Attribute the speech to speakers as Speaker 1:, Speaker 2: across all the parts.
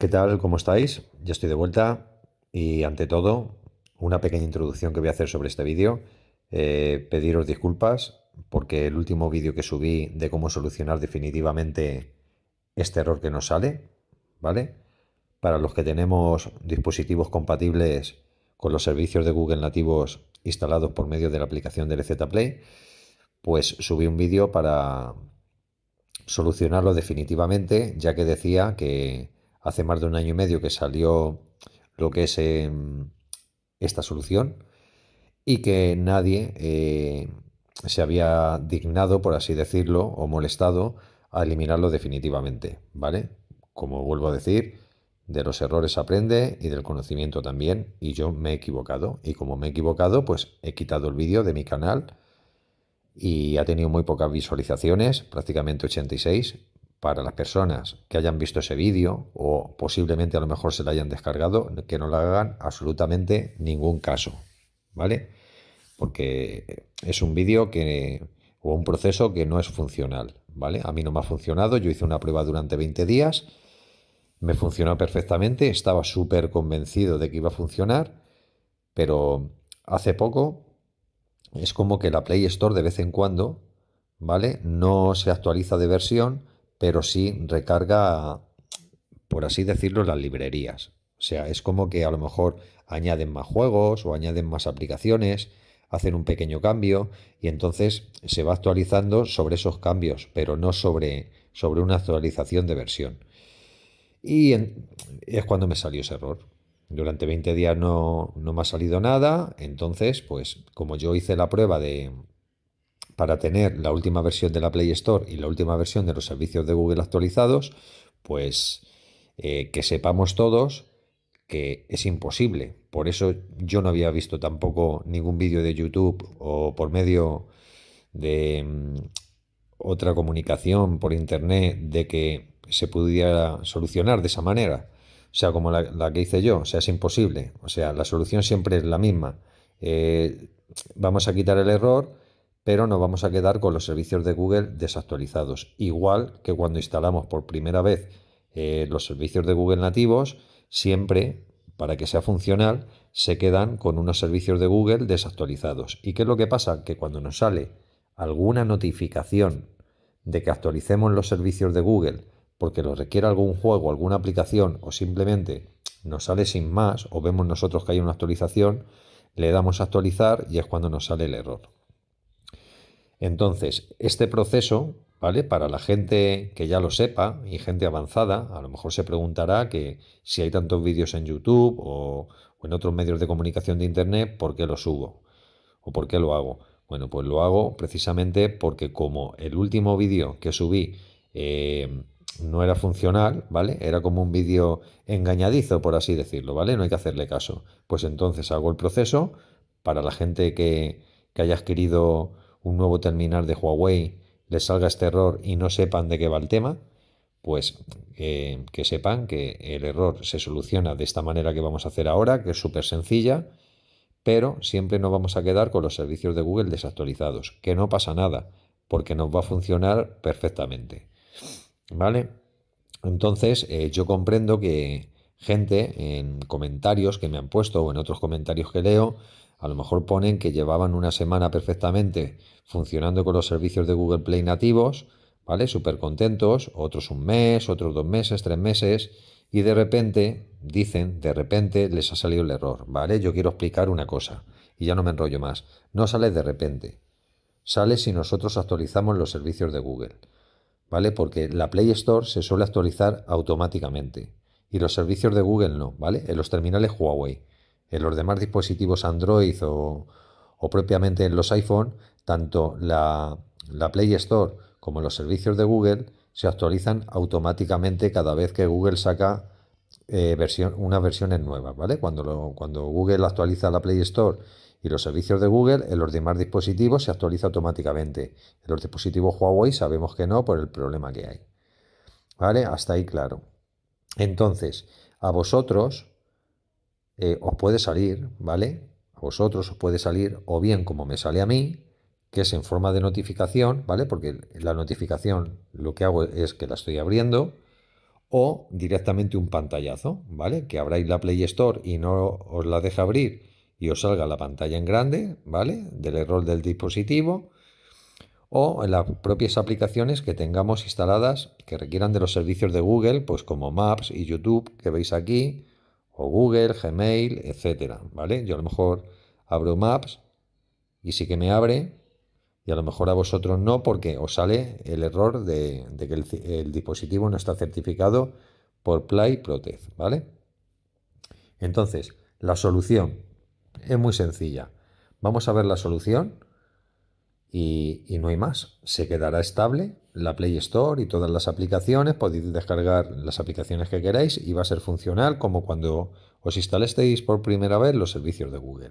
Speaker 1: ¿Qué tal? ¿Cómo estáis? Ya estoy de vuelta y ante todo, una pequeña introducción que voy a hacer sobre este vídeo. Eh, pediros disculpas porque el último vídeo que subí de cómo solucionar definitivamente este error que nos sale, ¿vale? Para los que tenemos dispositivos compatibles con los servicios de Google nativos instalados por medio de la aplicación de LZ Play, pues subí un vídeo para solucionarlo definitivamente, ya que decía que hace más de un año y medio que salió lo que es em, esta solución y que nadie eh, se había dignado, por así decirlo, o molestado a eliminarlo definitivamente, ¿vale? Como vuelvo a decir, de los errores aprende y del conocimiento también, y yo me he equivocado, y como me he equivocado, pues he quitado el vídeo de mi canal y ha tenido muy pocas visualizaciones, prácticamente 86, para las personas que hayan visto ese vídeo o posiblemente a lo mejor se lo hayan descargado, que no le hagan absolutamente ningún caso, ¿vale? Porque es un vídeo que o un proceso que no es funcional, ¿vale? A mí no me ha funcionado, yo hice una prueba durante 20 días, me funcionó perfectamente, estaba súper convencido de que iba a funcionar, pero hace poco es como que la Play Store de vez en cuando, ¿vale? No se actualiza de versión pero sí recarga, por así decirlo, las librerías. O sea, es como que a lo mejor añaden más juegos o añaden más aplicaciones, hacen un pequeño cambio y entonces se va actualizando sobre esos cambios, pero no sobre, sobre una actualización de versión. Y es cuando me salió ese error. Durante 20 días no me ha salido nada, entonces pues como yo hice la prueba de, para tener la última versión de la Play Store y la última versión de los servicios de Google actualizados, pues eh, que sepamos todos que es imposible. Por eso yo no había visto tampoco ningún vídeo de YouTube o por medio de mm, otra comunicación por internet de que se pudiera solucionar de esa manera. O sea, como la, que hice yo, o sea, es imposible. O sea, la solución siempre es la misma. Eh, vamos a quitar el error, pero nos vamos a quedar con los servicios de Google desactualizados. Igual que cuando instalamos por primera vez eh, los servicios de Google nativos, siempre, para que sea funcional, se quedan con unos servicios de Google desactualizados. ¿Y qué es lo que pasa? Que cuando nos sale alguna notificación de que actualicemos los servicios de Google porque lo requiere algún juego, alguna aplicación o simplemente nos sale sin más o vemos nosotros que hay una actualización, le damos a actualizar y es cuando nos sale el error. Entonces, este proceso, ¿vale? Para la gente que ya lo sepa y gente avanzada, a lo mejor se preguntará que si hay tantos vídeos en YouTube o, en otros medios de comunicación de Internet, ¿por qué lo subo? ¿O por qué lo hago? Bueno, pues lo hago precisamente porque como el último vídeo que subí eh, no era funcional, ¿vale? Era como un vídeo engañadizo, por así decirlo, ¿vale? No hay que hacerle caso. Pues entonces hago el proceso para la gente que, que haya adquirido un nuevo terminal de Huawei, les salga este error y no sepan de qué va el tema, pues eh, que sepan que el error se soluciona de esta manera que vamos a hacer ahora, que es súper sencilla, pero siempre nos vamos a quedar con los servicios de Google desactualizados, que no pasa nada, porque nos va a funcionar perfectamente. ¿Vale? Entonces, eh, yo comprendo que gente en comentarios que me han puesto o en otros comentarios que leo, a lo mejor ponen que llevaban una semana perfectamente funcionando con los servicios de Google Play nativos, ¿vale? Súper contentos, otros un mes, otros dos meses, tres meses, y de repente, dicen, de repente les ha salido el error, ¿vale? Yo quiero explicar una cosa, y ya no me enrollo más. No sale de repente, sale si nosotros actualizamos los servicios de Google, ¿vale? Porque la Play Store se suele actualizar automáticamente, y los servicios de Google no, ¿vale? En los terminales Huawei en los demás dispositivos Android o, propiamente en los iPhone, tanto la, Play Store como los servicios de Google se actualizan automáticamente cada vez que Google saca eh, versión, unas versiones nuevas, ¿vale? Cuando, cuando Google actualiza la Play Store y los servicios de Google, en los demás dispositivos se actualiza automáticamente. En los dispositivos Huawei sabemos que no por el problema que hay. ¿Vale? Hasta ahí claro. Entonces, a vosotros eh, os puede salir, ¿vale? A vosotros os puede salir, o bien como me sale a mí, que es en forma de notificación, ¿vale? Porque la notificación lo que hago es que la estoy abriendo, o directamente un pantallazo, ¿vale? Que abráis la Play Store y no os la deja abrir y os salga la pantalla en grande, ¿vale? Del error del dispositivo o en las propias aplicaciones que tengamos instaladas que requieran de los servicios de Google, pues como Maps y YouTube que veis aquí, Google, Gmail, etcétera, ¿vale? Yo a lo mejor abro Maps y sí que me abre y a lo mejor a vosotros no porque os sale el error de, que el, el, dispositivo no está certificado por Play Protect, ¿vale? Entonces, la solución es muy sencilla. Vamos a ver la solución y, no hay más. Se quedará estable la Play Store y todas las aplicaciones. Podéis descargar las aplicaciones que queráis y va a ser funcional como cuando os instalasteis por primera vez los servicios de Google.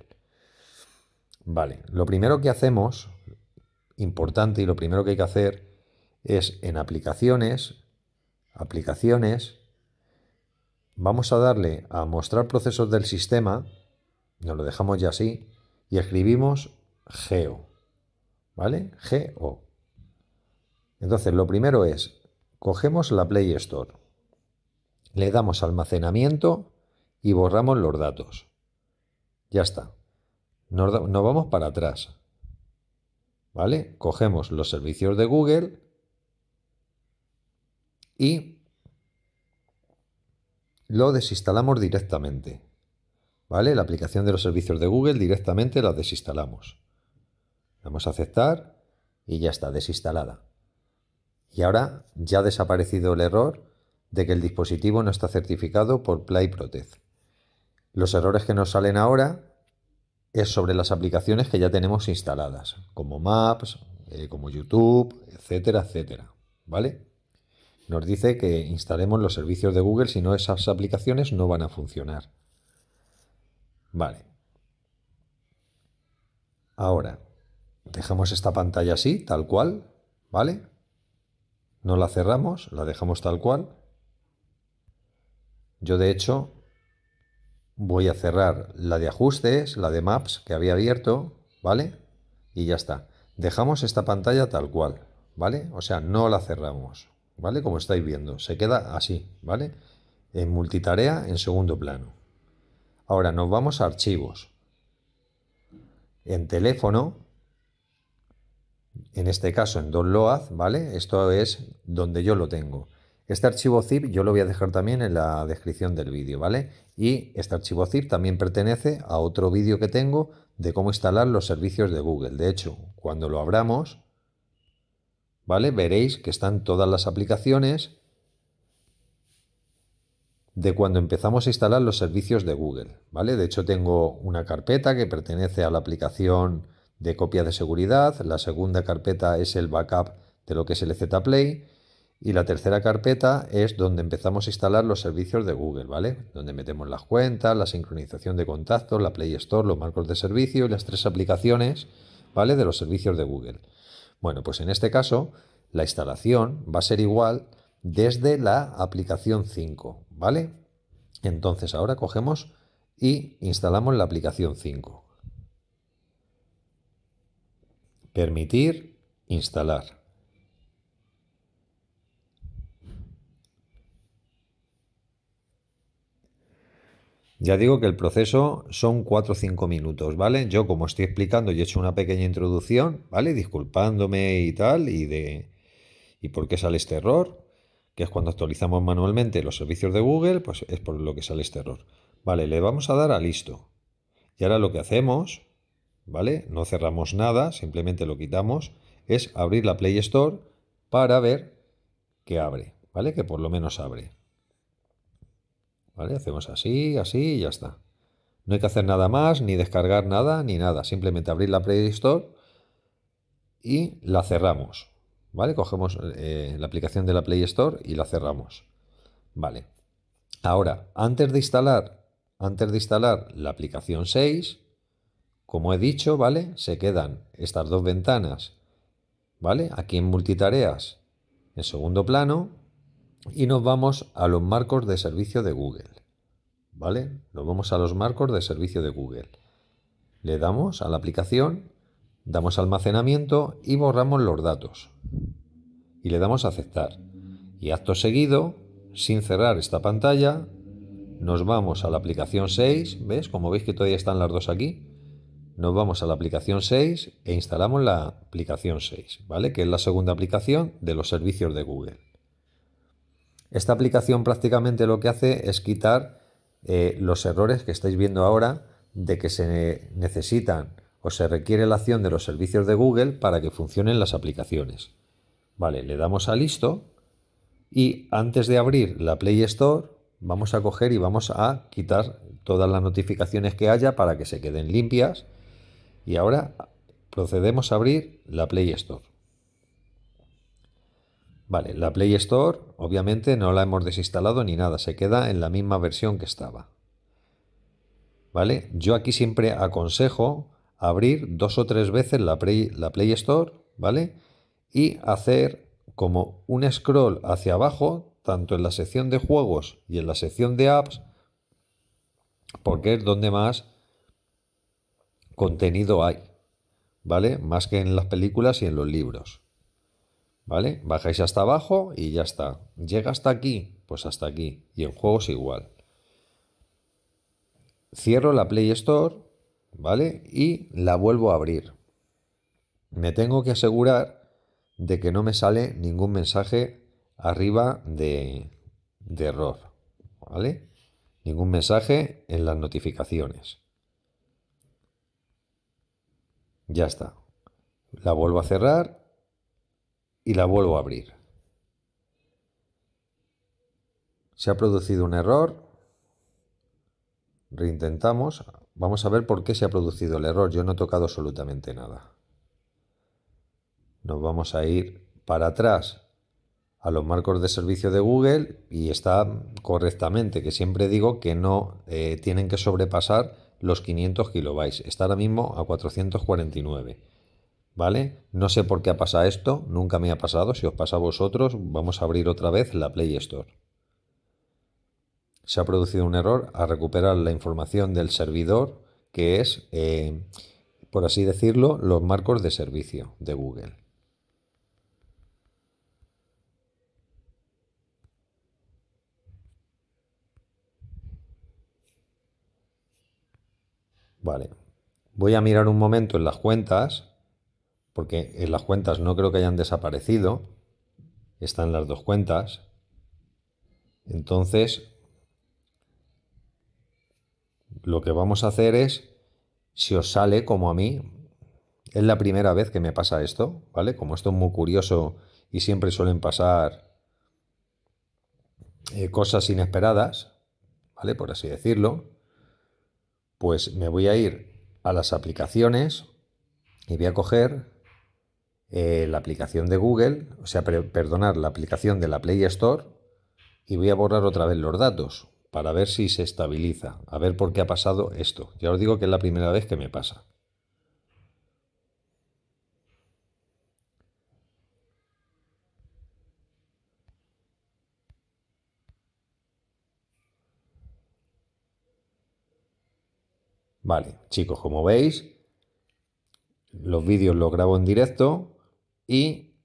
Speaker 1: Vale, lo primero que hacemos, importante y lo primero que hay que hacer, es en aplicaciones, aplicaciones, vamos a darle a mostrar procesos del sistema, nos lo dejamos ya así, y escribimos geo. ¿Vale? G-O. Entonces, lo primero es, cogemos la Play Store, le damos almacenamiento y borramos los datos. Ya está. Nos, vamos para atrás. ¿Vale? Cogemos los servicios de Google y lo desinstalamos directamente. ¿Vale? La aplicación de los servicios de Google directamente la desinstalamos. Vamos a aceptar y ya está desinstalada. Y ahora ya ha desaparecido el error de que el dispositivo no está certificado por Play Protect. Los errores que nos salen ahora es sobre las aplicaciones que ya tenemos instaladas, como Maps, eh, como YouTube, etcétera, etcétera. ¿Vale? Nos dice que instalemos los servicios de Google, si no esas aplicaciones no van a funcionar. Vale. Ahora, Dejamos esta pantalla así, tal cual, ¿vale? No la cerramos, la dejamos tal cual. Yo de hecho voy a cerrar la de ajustes, la de maps que había abierto, ¿vale? Y ya está. Dejamos esta pantalla tal cual, ¿vale? O sea, no la cerramos, ¿vale? Como estáis viendo, se queda así, ¿vale? En multitarea, en segundo plano. Ahora nos vamos a archivos. En teléfono en este caso en .loaz, ¿vale? Esto es donde yo lo tengo. Este archivo zip yo lo voy a dejar también en la descripción del vídeo, ¿vale? Y este archivo zip también pertenece a otro vídeo que tengo de cómo instalar los servicios de Google. De hecho, cuando lo abramos, ¿vale? Veréis que están todas las aplicaciones de cuando empezamos a instalar los servicios de Google, ¿vale? De hecho, tengo una carpeta que pertenece a la aplicación de copia de seguridad, la segunda carpeta es el backup de lo que es el Z Play y la tercera carpeta es donde empezamos a instalar los servicios de Google, ¿vale? Donde metemos las cuentas, la sincronización de contactos, la Play Store, los marcos de servicio y las tres aplicaciones, ¿vale? De los servicios de Google. Bueno, pues en este caso la instalación va a ser igual desde la aplicación 5, ¿vale? Entonces ahora cogemos y instalamos la aplicación 5. Permitir instalar. Ya digo que el proceso son 4 o 5 minutos, ¿vale? Yo como estoy explicando y he hecho una pequeña introducción, ¿vale? Disculpándome y tal, y de... ¿Y por qué sale este error? Que es cuando actualizamos manualmente los servicios de Google, pues es por lo que sale este error. Vale, le vamos a dar a listo. Y ahora lo que hacemos ¿vale? No cerramos nada, simplemente lo quitamos, es abrir la Play Store para ver que abre, ¿vale? Que por lo menos abre. ¿Vale? Hacemos así, así y ya está. No hay que hacer nada más, ni descargar nada, ni nada. Simplemente abrir la Play Store y la cerramos. ¿Vale? Cogemos eh, la aplicación de la Play Store y la cerramos. Vale. Ahora, antes de instalar, antes de instalar la aplicación 6, como he dicho, ¿vale? Se quedan estas dos ventanas, ¿vale? Aquí en multitareas, en segundo plano, y nos vamos a los marcos de servicio de Google, ¿vale? Nos vamos a los marcos de servicio de Google. Le damos a la aplicación, damos almacenamiento y borramos los datos. Y le damos a aceptar. Y acto seguido, sin cerrar esta pantalla, nos vamos a la aplicación 6, ¿ves? Como veis que todavía están las dos aquí nos vamos a la aplicación 6 e instalamos la aplicación 6, ¿vale? Que es la segunda aplicación de los servicios de Google. Esta aplicación prácticamente lo que hace es quitar eh, los errores que estáis viendo ahora de que se necesitan o se requiere la acción de los servicios de Google para que funcionen las aplicaciones. Vale, le damos a listo y antes de abrir la Play Store vamos a coger y vamos a quitar todas las notificaciones que haya para que se queden limpias y ahora procedemos a abrir la Play Store. Vale, la Play Store obviamente no la hemos desinstalado ni nada, se queda en la misma versión que estaba. Vale, yo aquí siempre aconsejo abrir dos o tres veces la Play, la Play Store, ¿vale? Y hacer como un scroll hacia abajo, tanto en la sección de juegos y en la sección de apps, porque es donde más contenido hay, ¿vale? Más que en las películas y en los libros. ¿Vale? Bajáis hasta abajo y ya está. Llega hasta aquí, pues hasta aquí. Y en juegos igual. Cierro la Play Store, ¿vale? Y la vuelvo a abrir. Me tengo que asegurar de que no me sale ningún mensaje arriba de, de error, ¿vale? Ningún mensaje en las notificaciones. Ya está. La vuelvo a cerrar y la vuelvo a abrir. Se ha producido un error. Reintentamos. Vamos a ver por qué se ha producido el error. Yo no he tocado absolutamente nada. Nos vamos a ir para atrás a los marcos de servicio de Google y está correctamente, que siempre digo que no eh, tienen que sobrepasar los 500 kilobytes. Está ahora mismo a 449. ¿Vale? No sé por qué ha pasado esto, nunca me ha pasado. Si os pasa a vosotros, vamos a abrir otra vez la Play Store. Se ha producido un error a recuperar la información del servidor, que es, eh, por así decirlo, los marcos de servicio de Google. Voy a mirar un momento en las cuentas, porque en las cuentas no creo que hayan desaparecido. Están las dos cuentas. Entonces, lo que vamos a hacer es, si os sale como a mí, es la primera vez que me pasa esto, ¿vale? Como esto es muy curioso y siempre suelen pasar eh, cosas inesperadas, ¿vale? Por así decirlo. Pues me voy a ir a las aplicaciones y voy a coger eh, la aplicación de Google, o sea, perdonar la aplicación de la Play Store y voy a borrar otra vez los datos para ver si se estabiliza, a ver por qué ha pasado esto. Ya os digo que es la primera vez que me pasa. Vale, chicos, como veis, los vídeos los grabo en directo y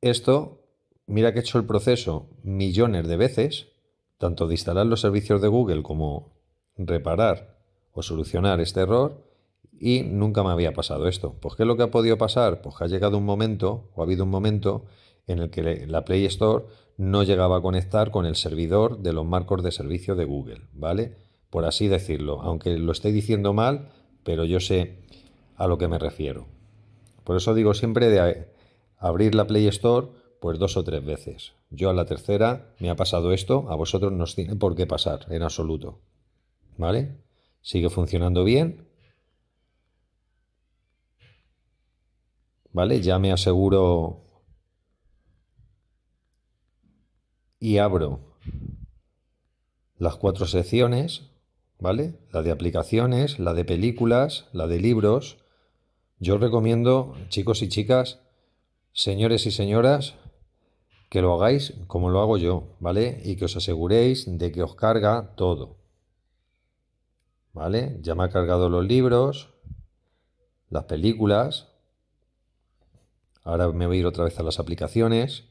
Speaker 1: esto, mira que he hecho el proceso millones de veces, tanto de instalar los servicios de Google como reparar o solucionar este error y nunca me había pasado esto. Pues ¿qué es lo que ha podido pasar? Pues que ha llegado un momento o ha habido un momento en el que la Play Store no llegaba a conectar con el servidor de los marcos de servicio de Google, ¿vale? por así decirlo, aunque lo esté diciendo mal, pero yo sé a lo que me refiero. Por eso digo siempre de abrir la Play Store pues dos o tres veces. Yo a la tercera me ha pasado esto, a vosotros no os tiene por qué pasar en absoluto. ¿Vale? Sigue funcionando bien. ¿Vale? Ya me aseguro y abro las cuatro secciones ¿vale? La de aplicaciones, la de películas, la de libros. Yo os recomiendo, chicos y chicas, señores y señoras, que lo hagáis como lo hago yo, ¿vale? Y que os aseguréis de que os carga todo. ¿Vale? Ya me ha cargado los libros, las películas. Ahora me voy a ir otra vez a las aplicaciones.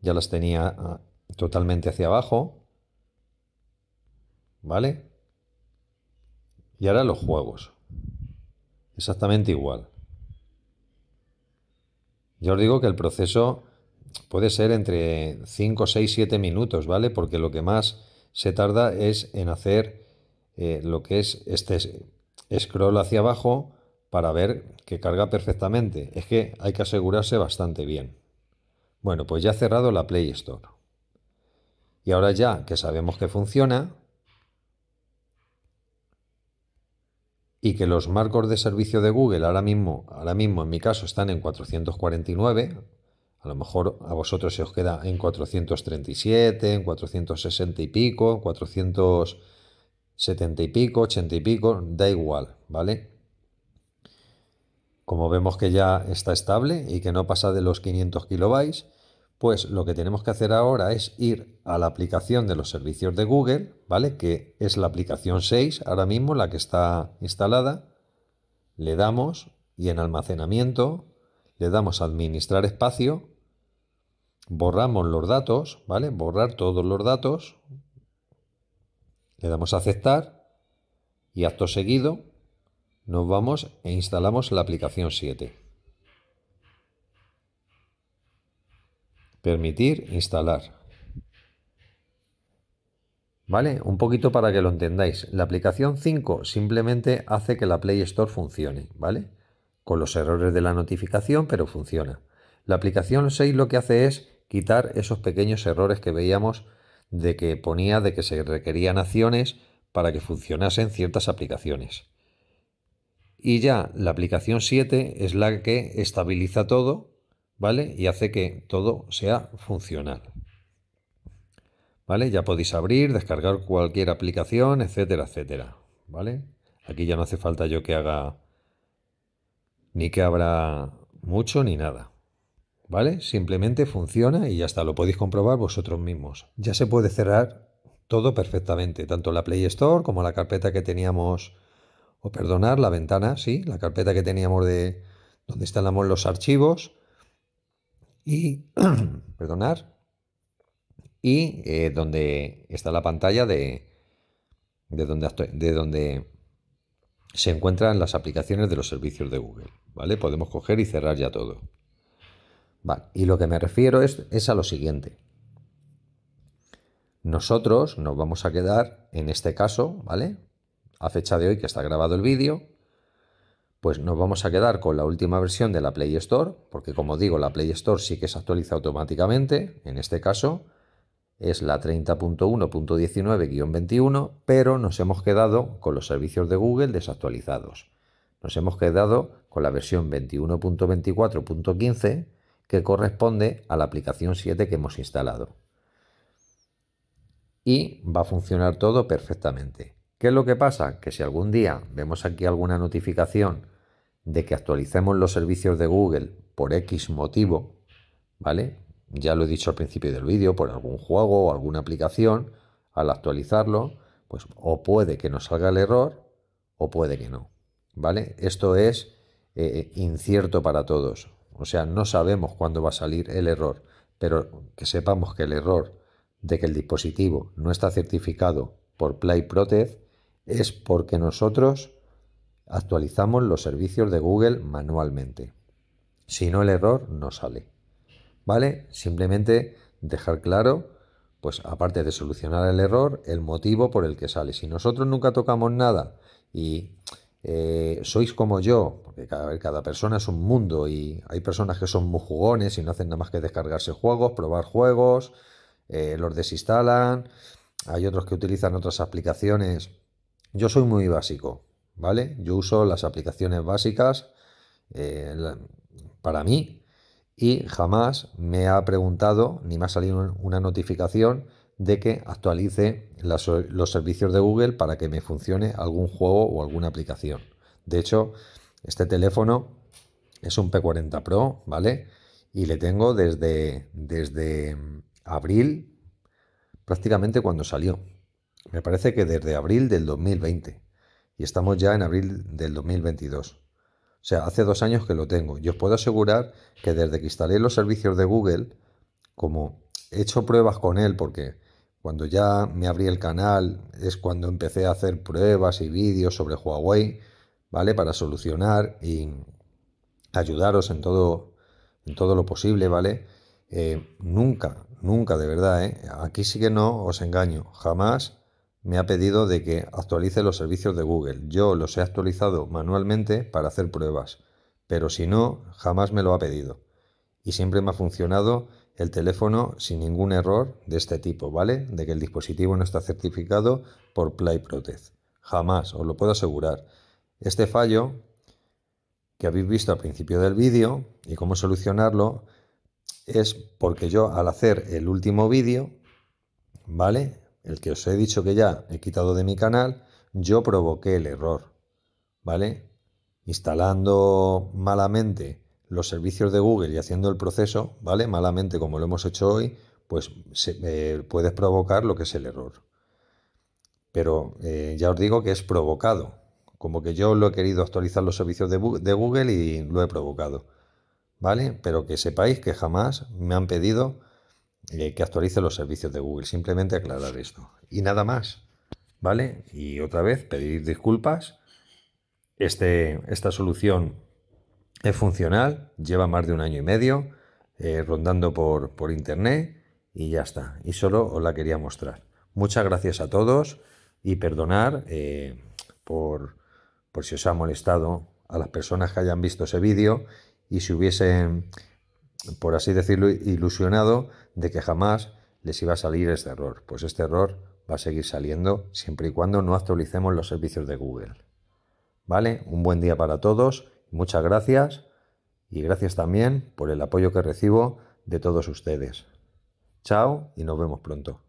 Speaker 1: Ya las tenía ah, totalmente hacia abajo. ¿Vale? Y ahora los juegos. Exactamente igual. Yo os digo que el proceso puede ser entre 5, 6, 7 minutos, ¿vale? Porque lo que más se tarda es en hacer eh, lo que es este scroll hacia abajo para ver que carga perfectamente. Es que hay que asegurarse bastante bien. Bueno, pues ya ha cerrado la Play Store. Y ahora ya que sabemos que funciona, y que los marcos de servicio de Google ahora mismo, ahora mismo en mi caso están en 449, a lo mejor a vosotros se os queda en 437, en 460 y pico, 470 y pico, 80 y pico, da igual, ¿vale? Como vemos que ya está estable y que no pasa de los 500 kilobytes, pues lo que tenemos que hacer ahora es ir a la aplicación de los servicios de Google, ¿vale? Que es la aplicación 6, ahora mismo la que está instalada. Le damos y en almacenamiento le damos a administrar espacio. Borramos los datos, ¿vale? Borrar todos los datos. Le damos a aceptar y acto seguido nos vamos e instalamos la aplicación 7. Permitir instalar. ¿Vale? Un poquito para que lo entendáis. La aplicación 5 simplemente hace que la Play Store funcione, ¿vale? Con los errores de la notificación, pero funciona. La aplicación 6 lo que hace es quitar esos pequeños errores que veíamos de que ponía de que se requerían acciones para que funcionasen ciertas aplicaciones. Y ya la aplicación 7 es la que estabiliza todo ¿vale? Y hace que todo sea funcional. ¿Vale? Ya podéis abrir, descargar cualquier aplicación, etcétera, etcétera. ¿Vale? Aquí ya no hace falta yo que haga ni que abra mucho ni nada. ¿Vale? Simplemente funciona y ya está, lo podéis comprobar vosotros mismos. Ya se puede cerrar todo perfectamente, tanto la Play Store como la carpeta que teníamos, o perdonar, la ventana, sí, la carpeta que teníamos de donde instalamos los archivos, y perdonar y eh, donde está la pantalla de, de, donde, de se encuentran las aplicaciones de los servicios de Google. ¿Vale? Podemos coger y cerrar ya todo. Vale, y lo que me refiero es, es a lo siguiente. Nosotros nos vamos a quedar, en este caso, ¿vale? A fecha de hoy que está grabado el vídeo, pues nos vamos a quedar con la última versión de la Play Store, porque como digo, la Play Store sí que se actualiza automáticamente, en este caso es la 30.1.19-21, pero nos hemos quedado con los servicios de Google desactualizados. Nos hemos quedado con la versión 21.24.15 que corresponde a la aplicación 7 que hemos instalado. Y va a funcionar todo perfectamente. ¿Qué es lo que pasa? Que si algún día vemos aquí alguna notificación de que actualicemos los servicios de Google por X motivo, ¿vale? Ya lo he dicho al principio del vídeo, por algún juego o alguna aplicación, al actualizarlo, pues o puede que nos salga el error o puede que no, ¿vale? Esto es eh, incierto para todos, o sea, no sabemos cuándo va a salir el error, pero que sepamos que el error de que el dispositivo no está certificado por Play Protect es porque nosotros actualizamos los servicios de Google manualmente. Si no, el error no sale. ¿Vale? Simplemente dejar claro, pues aparte de solucionar el error, el motivo por el que sale. Si nosotros nunca tocamos nada y eh, sois como yo, porque cada, persona es un mundo y hay personas que son muy jugones y no hacen nada más que descargarse juegos, probar juegos, eh, los desinstalan, hay otros que utilizan otras aplicaciones. Yo soy muy básico, ¿vale? Yo uso las aplicaciones básicas eh, para mí y jamás me ha preguntado ni me ha salido una notificación de que actualice los servicios de Google para que me funcione algún juego o alguna aplicación. De hecho, este teléfono es un P40 Pro, ¿vale? Y le tengo desde, desde abril, prácticamente cuando salió. Me parece que desde abril del 2020 y estamos ya en abril del 2022. O sea, hace dos años que lo tengo Yo os puedo asegurar que desde que instalé los servicios de Google, como he hecho pruebas con él, porque cuando ya me abrí el canal es cuando empecé a hacer pruebas y vídeos sobre Huawei, ¿vale? Para solucionar y ayudaros en todo, en todo lo posible, ¿vale? Eh, nunca, nunca, de verdad, ¿eh? Aquí sí que no os engaño, jamás me ha pedido de que actualice los servicios de Google. Yo los he actualizado manualmente para hacer pruebas, pero si no, jamás me lo ha pedido. Y siempre me ha funcionado el teléfono sin ningún error de este tipo, ¿vale? De que el dispositivo no está certificado por Play Protect. Jamás, os lo puedo asegurar. Este fallo que habéis visto al principio del vídeo y cómo solucionarlo es porque yo al hacer el último vídeo, ¿vale? el que os he dicho que ya he quitado de mi canal, yo provoqué el error, ¿vale? Instalando malamente los servicios de Google y haciendo el proceso, ¿vale? Malamente como lo hemos hecho hoy, pues se, eh, puedes provocar lo que es el error. Pero eh, ya os digo que es provocado, como que yo lo he querido actualizar los servicios de, de Google y lo he provocado, ¿vale? Pero que sepáis que jamás me han pedido eh, que actualice los servicios de Google. Simplemente aclarar esto. Y nada más. ¿Vale? Y otra vez, pedir disculpas. Este, esta solución es funcional, lleva más de un año y medio eh, rondando por, internet y ya está. Y solo os la quería mostrar. Muchas gracias a todos y perdonar eh, por, por si os ha molestado a las personas que hayan visto ese vídeo y si hubiesen, por así decirlo, ilusionado de que jamás les iba a salir este error, pues este error va a seguir saliendo siempre y cuando no actualicemos los servicios de Google. ¿Vale? Un buen día para todos, muchas gracias y gracias también por el apoyo que recibo de todos ustedes. Chao y nos vemos pronto.